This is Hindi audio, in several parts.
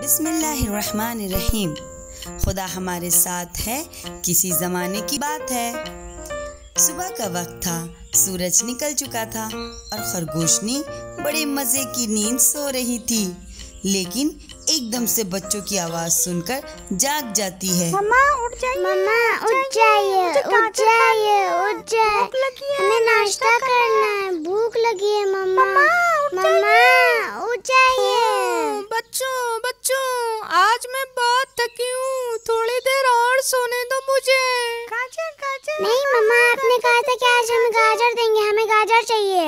बिस्मिल्लाहिर्रहमानिर्रहीम खुदा हमारे साथ है किसी ज़माने की बात है सुबह का वक्त था सूरज निकल चुका था और खरगोशनी बड़े मज़े की नींद सो रही थी लेकिन एकदम से बच्चों की आवाज़ सुनकर जाग जाती है मम्मा उठ जाइए मम्मा उठ जाइए उठ जाइए उठ जाइए हमें नाश्ता करना है भूख लगी है मम्मा मम्मा उठ जाइए मुझे गाजर गाजर नहीं मम्मा आपने कहा था कि आज हमें गाजर देंगे हमें गाजर चाहिए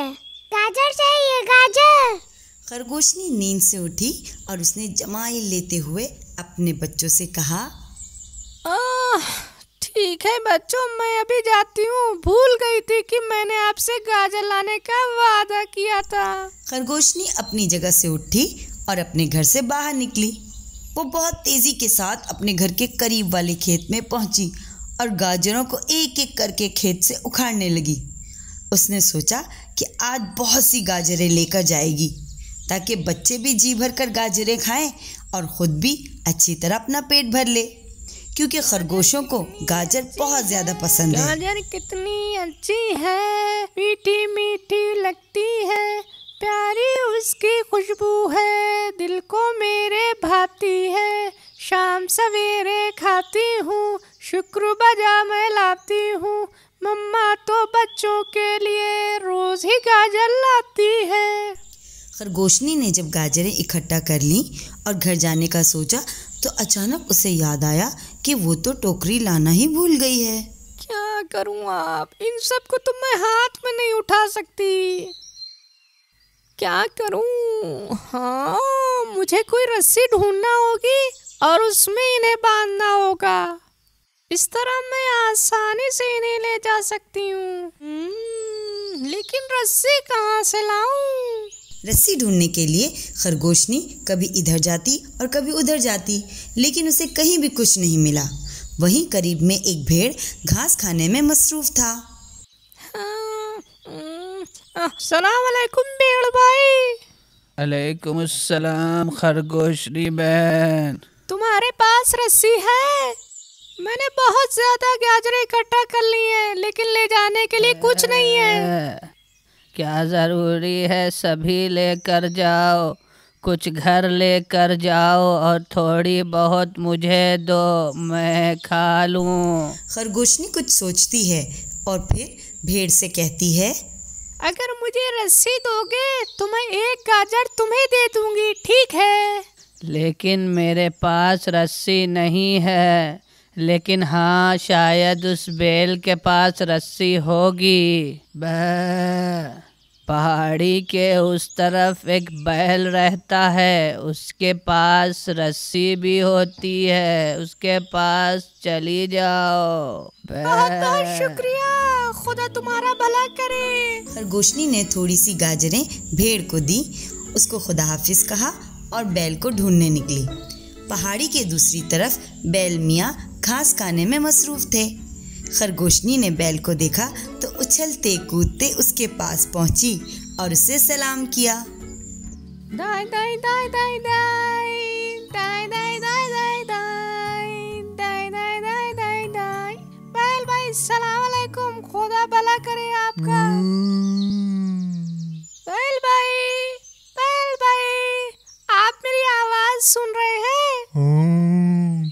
गाजर चाहिए गाजर खरगोशनी नींद से उठी और उसने जमाई लेते हुए अपने बच्चों से कहा ठीक है बच्चों मैं अभी जाती हूँ भूल गई थी कि मैंने आपसे गाजर लाने का वादा किया था खरगोशनी अपनी जगह से उठी और अपने घर से बाहर निकली वो बहुत तेज़ी के साथ अपने घर के करीब वाले खेत में पहुंची और गाजरों को एक एक करके खेत से उखाड़ने लगी उसने सोचा कि आज बहुत सी गाजरें लेकर जाएगी ताकि बच्चे भी जी भर कर गाजरें खाएं और ख़ुद भी अच्छी तरह अपना पेट भर ले क्योंकि खरगोशों को गाजर बहुत ज़्यादा पसंद है गाजर कितनी अच्छी है मीठी मीठी लगती है प्यारी उसकी खुशबू है दिल को मेरे भाती है शाम सवेरे खाती हूँ शुक्र बजा मैं लाती हूँ मम्मा तो बच्चों के लिए रोज़ ही गाजर लाती है खरगोशनी ने जब गाजरें इकट्ठा कर ली और घर जाने का सोचा तो अचानक उसे याद आया कि वो तो टोकरी लाना ही भूल गई है क्या करूँ आप इन सब को तो मैं हाथ में नहीं उठा सकती क्या करूँ हाँ मुझे कोई रस्सी ढूंढना होगी और उसमें इन्हें बांधना होगा इस तरह मैं आसानी से इन्हें ले जा सकती हूँ हम्म, लेकिन रस्सी कहाँ से लाऊं? रस्सी ढूंढने के लिए खरगोशनी कभी इधर जाती और कभी उधर जाती लेकिन उसे कहीं भी कुछ नहीं मिला वहीं करीब में एक भेड़ घास खाने में मसरूफ था हाँ, हम्म, सलाम अलैकुम भेड़ भाई अलैकुम खरगोशरी बहन तुम्हारे पास रस्सी है मैंने बहुत ज्यादा गाजरे इकट्ठा कर ली है लेकिन ले जाने के लिए कुछ नहीं है क्या जरूरी है सभी लेकर जाओ कुछ घर लेकर जाओ और थोड़ी बहुत मुझे दो मैं खा लूं खरगोशनी कुछ सोचती है और फिर भेड़ से कहती है अगर मुझे रस्सी दोगे तो मैं एक गाजर तुम्हें दे दूंगी ठीक है लेकिन मेरे पास रस्सी नहीं है लेकिन हाँ शायद उस बेल के पास रस्सी होगी पहाड़ी के उस तरफ एक बैल रहता है उसके पास रस्सी भी होती है उसके पास चली जाओ बहुत बहुत शुक्रिया खुदा तुम्हारा भला करे खरगोशनी ने थोड़ी सी गाजरें भेड़ को दी उसको खुदा हाफिज कहा और बैल को ढूंढने निकली पहाड़ी के दूसरी तरफ बैल मियाँ घास खाने में मसरूफ थे खरगोशनी ने बैल को देखा तो उछलते कूदते उसके पास पहुंची और उसे सलाम किया दाए दाए दाए दाए दाए दाए दाए दाए दाए दाए दाए दाए दाए दाए दाए बैल भाई सलाम वालेकुम खुदा भला करे आपका पहल हम्म। भाई पहल भाई आप मेरी आवाज सुन रहे हैं हाँ,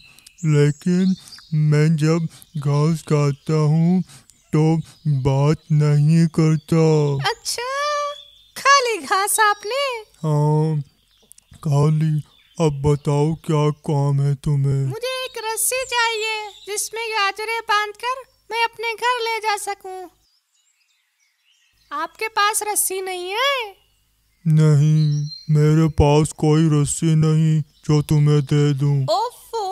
लेकिन मैं जब घास काटता हूँ तो बात नहीं करता अच्छा खाली घास आपने हाँ खाली अब बताओ क्या काम है तुम्हें मुझे एक रस्सी चाहिए जिसमें गाजरे बांधकर मैं अपने घर ले जा सकूं। आपके पास रस्सी नहीं है नहीं मेरे पास कोई रस्सी नहीं जो तुम्हें दे दूं। ओफो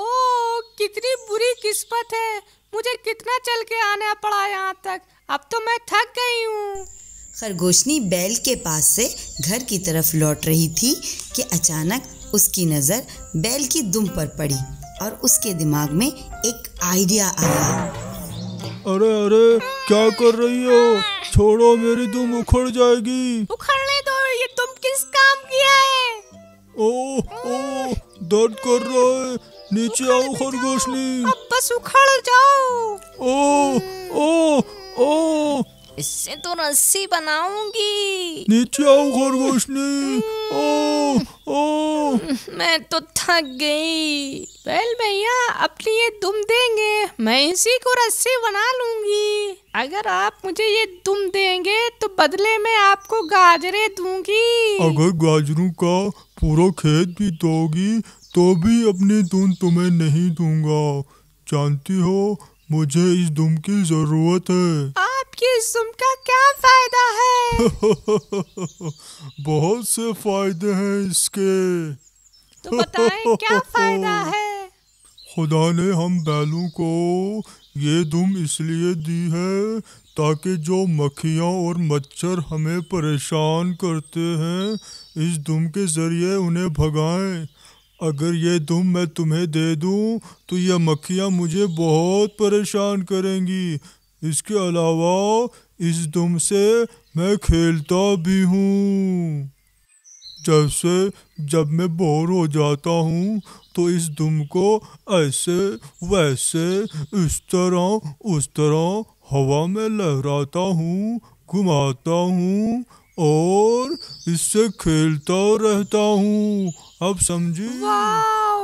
कितनी बुरी किस्मत है मुझे कितना चल के आना पड़ा यहाँ तक अब तो मैं थक गई हूँ खरगोशनी बैल के पास से घर की तरफ लौट रही थी कि अचानक उसकी नज़र बैल की दुम पर पड़ी और उसके दिमाग में एक आइडिया आया अरे अरे क्या कर रही हो छोड़ो मेरी तुम उखड़ जाएगी उखड़ने दो ये तुम किस काम की है ओ ओ दर्द कर रहा है नीचे आओ खरगोश अब बस उखड़ जाओ ओ ओ ओ, ओ इससे तो रस्सी बनाऊंगी नीचे आओ खरगोश ने ओ ओ मैं तो थक गई बैल भैया अपनी ये दुम देंगे मैं इसी को रस्सी बना लूंगी अगर आप मुझे ये दुम देंगे तो बदले में आपको गाजरे दूंगी अगर गाजरों का पूरा खेत भी दोगी तो भी अपनी दुम तुम्हें नहीं दूंगा जानती हो मुझे इस दुम की जरूरत है आपके जुम का क्या फायदा है बहुत से फायदे हैं इसके तो बताएं क्या फायदा है खुदा ने हम बैलों को ये दुम इसलिए दी है ताकि जो मक्खियाँ और मच्छर हमें परेशान करते हैं इस दुम के ज़रिए उन्हें भगाएं अगर ये दुम मैं तुम्हें दे दूं तो यह मक्खियाँ मुझे बहुत परेशान करेंगी इसके अलावा इस दुम से मैं खेलता भी हूँ जैसे जब मैं बोर हो जाता हूँ तो इस दुम को ऐसे वैसे इस तरह उस तरह हवा में लहराता हूँ घुमाता हूँ और इससे खेलता रहता हूँ अब समझी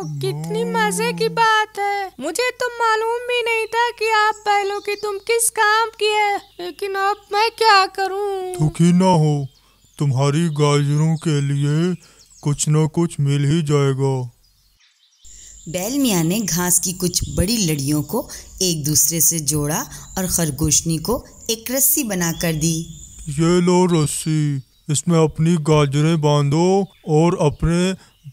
कितनी मजे की बात है मुझे तो मालूम भी नहीं था कि आप पहलो की तुम किस काम की है लेकिन अब मैं क्या करूं? दुखी ना हो तुम्हारी गाजरों के लिए कुछ न कुछ मिल ही जाएगा बैल मियाँ ने घास की कुछ बड़ी लड़ियों को एक दूसरे से जोड़ा और खरगोशनी को एक रस्सी बना कर दी ये लो रस्सी इसमें अपनी गाजरें बांधो और अपने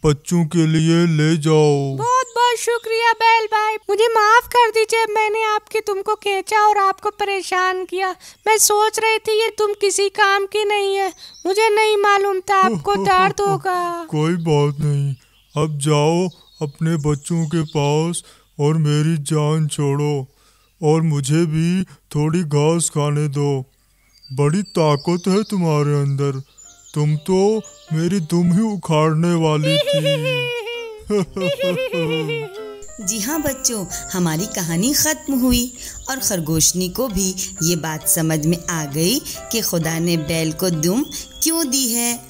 बच्चों के लिए ले जाओ बहुत बहुत शुक्रिया बैल भाई मुझे माफ कर दीजिए मैंने आपके तुमको खेचा और आपको परेशान किया मैं सोच रही थी ये तुम किसी काम की नहीं है मुझे नहीं मालूम था आपको दर्द होगा कोई बात नहीं अब जाओ अपने बच्चों के पास और मेरी जान छोड़ो और मुझे भी थोड़ी घास खाने दो बड़ी ताकत है तुम्हारे अंदर तुम तो मेरी तुम ही उखाड़ने वाली थी जी हाँ बच्चों हमारी कहानी ख़त्म हुई और खरगोशनी को भी ये बात समझ में आ गई कि खुदा ने बैल को दुम क्यों दी है